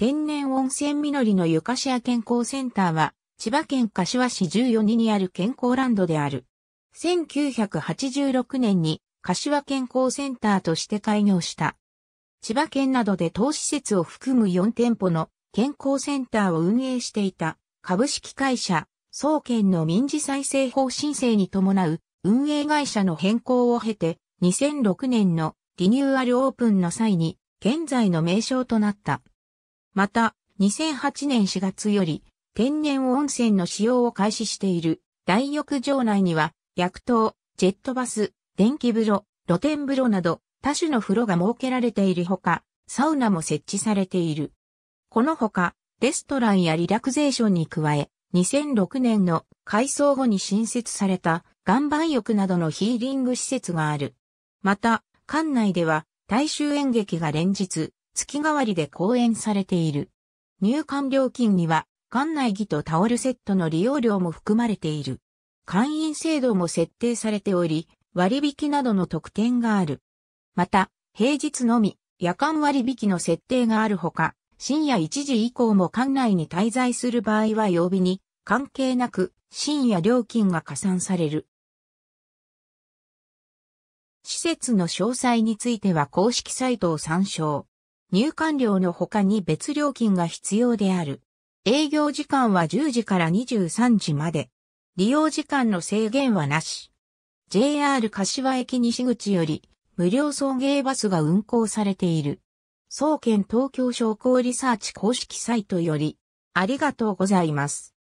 天然温泉のりのゆかしや健康センターは、千葉県柏市14ににある健康ランドである。1986年に柏健康センターとして開業した。千葉県などで当施設を含む4店舗の健康センターを運営していた株式会社、総研の民事再生法申請に伴う運営会社の変更を経て2006年のリニューアルオープンの際に現在の名称となった。また、2008年4月より、天然温泉の使用を開始している、大浴場内には、薬湯、ジェットバス、電気風呂、露天風呂など、多種の風呂が設けられているほか、サウナも設置されている。このほか、レストランやリラクゼーションに加え、2006年の改装後に新設された岩盤浴などのヒーリング施設がある。また、館内では大衆演劇が連日月替わりで公演されている。入館料金には、館内着とタオルセットの利用料も含まれている。会員制度も設定されており、割引などの特典がある。また、平日のみ、夜間割引の設定があるほか、深夜1時以降も館内に滞在する場合は曜日に関係なく深夜料金が加算される。施設の詳細については公式サイトを参照。入館料の他に別料金が必要である。営業時間は10時から23時まで。利用時間の制限はなし。JR 柏駅西口より無料送迎バスが運行されている。総研東京商工リサーチ公式サイトよりありがとうございます。